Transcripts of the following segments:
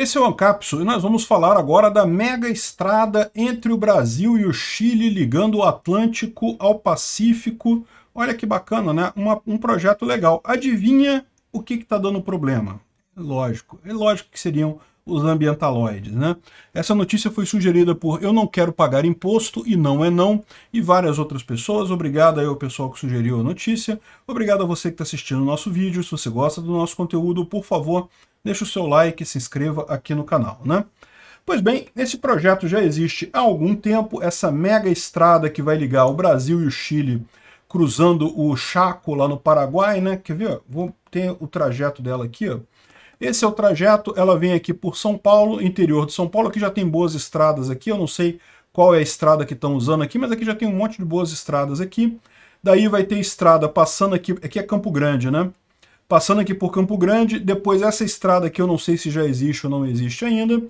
Esse é o Ancapso e nós vamos falar agora da mega estrada entre o Brasil e o Chile ligando o Atlântico ao Pacífico. Olha que bacana, né? Uma, um projeto legal. Adivinha o que está dando problema? É lógico, é lógico que seriam os ambientaloides, né? Essa notícia foi sugerida por Eu Não Quero Pagar Imposto e Não É Não e várias outras pessoas. Obrigado aí ao pessoal que sugeriu a notícia. Obrigado a você que está assistindo o nosso vídeo. Se você gosta do nosso conteúdo, por favor, deixe o seu like e se inscreva aqui no canal, né? Pois bem, esse projeto já existe há algum tempo, essa mega estrada que vai ligar o Brasil e o Chile cruzando o Chaco lá no Paraguai, né? Quer ver? Vou ter o trajeto dela aqui, ó. Esse é o trajeto, ela vem aqui por São Paulo, interior de São Paulo, que já tem boas estradas aqui, eu não sei qual é a estrada que estão usando aqui, mas aqui já tem um monte de boas estradas aqui. Daí vai ter estrada passando aqui, aqui é Campo Grande, né? passando aqui por Campo Grande, depois essa estrada que eu não sei se já existe ou não existe ainda,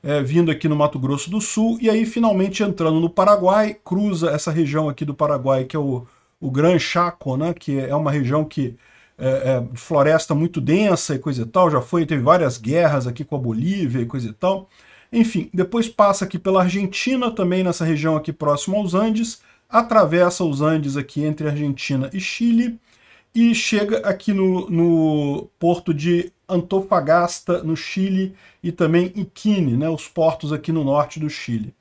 é, vindo aqui no Mato Grosso do Sul, e aí finalmente entrando no Paraguai, cruza essa região aqui do Paraguai, que é o, o Gran Chaco, né, que é uma região que é, é, floresta muito densa e coisa e tal, já foi, teve várias guerras aqui com a Bolívia e coisa e tal. Enfim, depois passa aqui pela Argentina, também nessa região aqui próximo aos Andes, atravessa os Andes aqui entre Argentina e Chile, e chega aqui no, no porto de Antofagasta, no Chile, e também Iquine, né, os portos aqui no norte do Chile.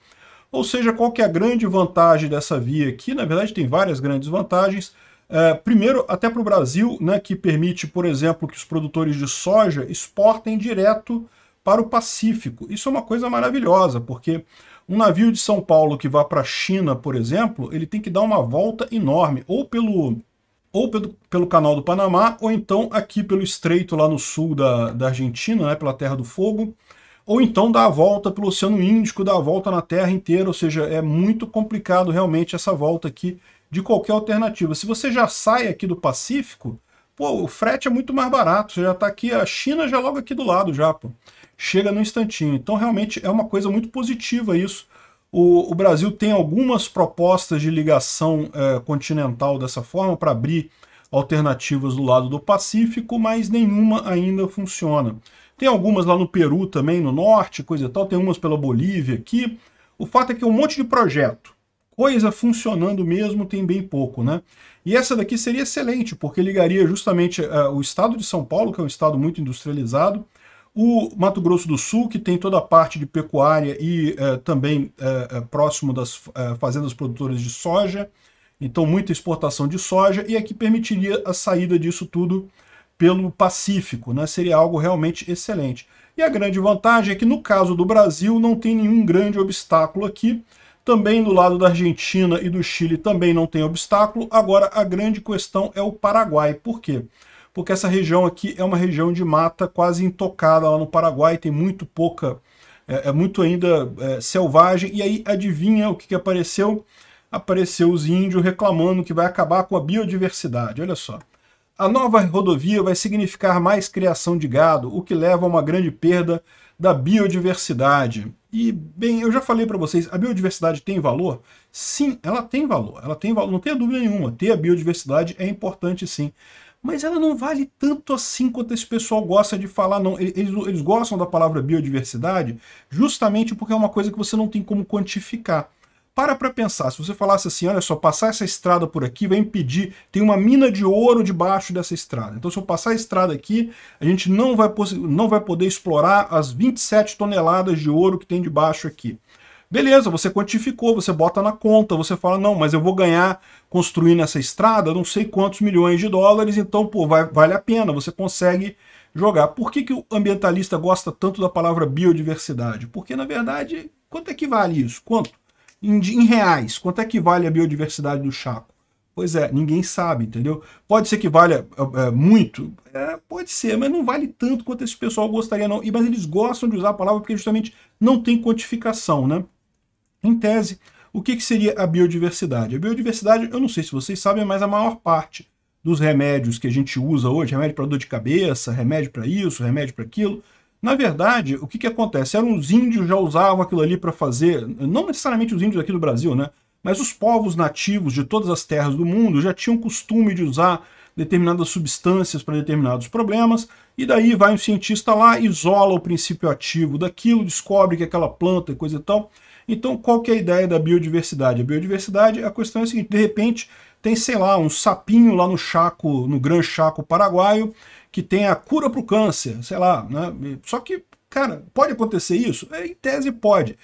Ou seja, qual que é a grande vantagem dessa via aqui? Na verdade, tem várias grandes vantagens. É, primeiro, até para o Brasil, né, que permite, por exemplo, que os produtores de soja exportem direto para o Pacífico. Isso é uma coisa maravilhosa, porque um navio de São Paulo que vá para a China, por exemplo, ele tem que dar uma volta enorme, ou pelo ou pelo, pelo canal do Panamá, ou então aqui pelo estreito lá no sul da, da Argentina, né, pela Terra do Fogo, ou então dá a volta pelo Oceano Índico, dá a volta na Terra inteira, ou seja, é muito complicado realmente essa volta aqui de qualquer alternativa. Se você já sai aqui do Pacífico, pô, o frete é muito mais barato, você já está aqui, a China já é logo aqui do lado já, pô. Chega num instantinho. Então realmente é uma coisa muito positiva isso, o, o Brasil tem algumas propostas de ligação é, continental dessa forma para abrir alternativas do lado do Pacífico, mas nenhuma ainda funciona. Tem algumas lá no Peru também, no norte, coisa e tal, tem umas pela Bolívia aqui. O fato é que é um monte de projeto. Coisa funcionando mesmo tem bem pouco, né? E essa daqui seria excelente, porque ligaria justamente uh, o estado de São Paulo, que é um estado muito industrializado, o Mato Grosso do Sul, que tem toda a parte de pecuária e eh, também eh, eh próximo das eh, fazendas produtoras de soja, então muita exportação de soja, e aqui é permitiria a saída disso tudo pelo Pacífico, né? seria algo realmente excelente. E a grande vantagem é que no caso do Brasil não tem nenhum grande obstáculo aqui, também do lado da Argentina e do Chile também não tem obstáculo, agora a grande questão é o Paraguai, por quê? Porque porque essa região aqui é uma região de mata quase intocada lá no Paraguai, tem muito pouca, é, é muito ainda é, selvagem. E aí adivinha o que, que apareceu? Apareceu os índios reclamando que vai acabar com a biodiversidade, olha só. A nova rodovia vai significar mais criação de gado, o que leva a uma grande perda da biodiversidade. E, bem, eu já falei para vocês, a biodiversidade tem valor? Sim, ela tem valor, ela tem valor, não tenha dúvida nenhuma, ter a biodiversidade é importante sim mas ela não vale tanto assim quanto esse pessoal gosta de falar, não. Eles, eles gostam da palavra biodiversidade justamente porque é uma coisa que você não tem como quantificar. Para para pensar, se você falasse assim, olha só, passar essa estrada por aqui vai impedir, tem uma mina de ouro debaixo dessa estrada. Então se eu passar a estrada aqui, a gente não vai, não vai poder explorar as 27 toneladas de ouro que tem debaixo aqui. Beleza, você quantificou, você bota na conta, você fala, não, mas eu vou ganhar construindo essa estrada não sei quantos milhões de dólares, então, pô, vai, vale a pena, você consegue jogar. Por que, que o ambientalista gosta tanto da palavra biodiversidade? Porque, na verdade, quanto é que vale isso? Quanto? Em, em reais, quanto é que vale a biodiversidade do Chaco? Pois é, ninguém sabe, entendeu? Pode ser que valha é, é muito, é, pode ser, mas não vale tanto quanto esse pessoal gostaria, não. E, mas eles gostam de usar a palavra porque justamente não tem quantificação, né? Em tese, o que, que seria a biodiversidade? A biodiversidade, eu não sei se vocês sabem, mas a maior parte dos remédios que a gente usa hoje, remédio para dor de cabeça, remédio para isso, remédio para aquilo, na verdade, o que, que acontece? Eram os índios já usavam aquilo ali para fazer, não necessariamente os índios aqui do Brasil, né? Mas os povos nativos de todas as terras do mundo já tinham costume de usar determinadas substâncias para determinados problemas, e daí vai um cientista lá, isola o princípio ativo daquilo, descobre que aquela planta e coisa e tal. Então, qual que é a ideia da biodiversidade? A biodiversidade, a questão é a seguinte, de repente, tem, sei lá, um sapinho lá no Chaco, no Gran Chaco paraguaio, que tem a cura para o câncer, sei lá, né? Só que, cara, pode acontecer isso? É, em tese pode.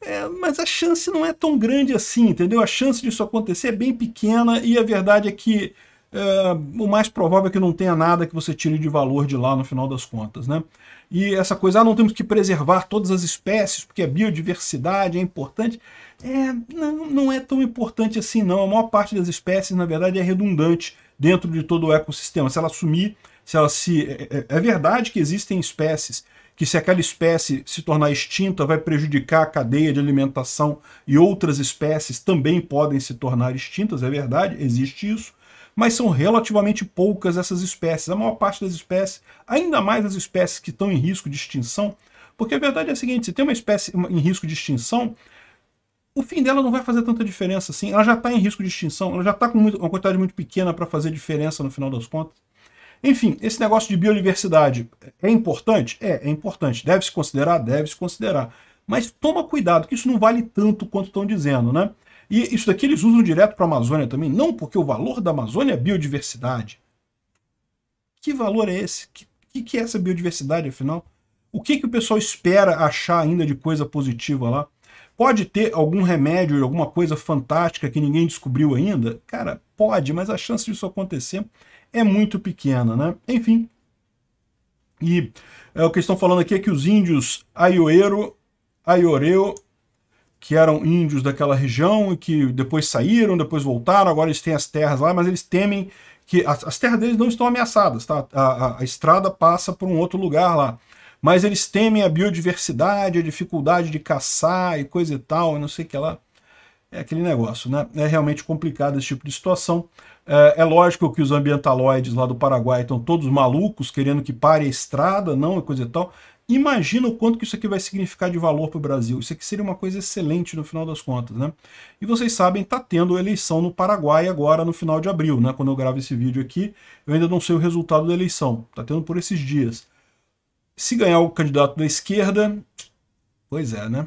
É, mas a chance não é tão grande assim, entendeu? A chance disso acontecer é bem pequena e a verdade é que é, o mais provável é que não tenha nada que você tire de valor de lá no final das contas, né? e essa coisa, ah, não temos que preservar todas as espécies, porque a biodiversidade é importante. É, não, não é tão importante assim, não. A maior parte das espécies, na verdade, é redundante dentro de todo o ecossistema. Se ela sumir, se ela se. É, é, é verdade que existem espécies que, se aquela espécie se tornar extinta, vai prejudicar a cadeia de alimentação e outras espécies também podem se tornar extintas, é verdade, existe isso mas são relativamente poucas essas espécies. A maior parte das espécies, ainda mais as espécies que estão em risco de extinção, porque a verdade é a seguinte: se tem uma espécie em risco de extinção, o fim dela não vai fazer tanta diferença assim. Ela já está em risco de extinção, ela já está com muito, uma quantidade muito pequena para fazer diferença no final das contas. Enfim, esse negócio de biodiversidade é importante? É, é importante. Deve se considerar? Deve se considerar. Mas toma cuidado, que isso não vale tanto quanto estão dizendo, né? E isso daqui eles usam direto para a Amazônia também? Não, porque o valor da Amazônia é biodiversidade. Que valor é esse? O que, que, é essa biodiversidade, afinal? O que, que o pessoal espera achar ainda de coisa positiva lá? Pode ter algum remédio, alguma coisa fantástica que ninguém descobriu ainda? Cara, pode, mas a chance disso acontecer é muito pequena, né? Enfim. E é, o que estão falando aqui é que os índios Aioeiro, Aioreu que eram índios daquela região e que depois saíram, depois voltaram, agora eles têm as terras lá, mas eles temem que as, as terras deles não estão ameaçadas, tá? A, a, a estrada passa por um outro lugar lá. Mas eles temem a biodiversidade, a dificuldade de caçar e coisa e tal, não sei o que lá é aquele negócio, né? É realmente complicado esse tipo de situação. É, é lógico que os ambientaloides lá do Paraguai estão todos malucos, querendo que pare a estrada, não, coisa e tal. Imagina o quanto que isso aqui vai significar de valor para o Brasil. Isso aqui seria uma coisa excelente no final das contas, né? E vocês sabem, está tendo eleição no Paraguai agora no final de abril, né? Quando eu gravo esse vídeo aqui, eu ainda não sei o resultado da eleição. Está tendo por esses dias. Se ganhar o candidato da esquerda, pois é, né?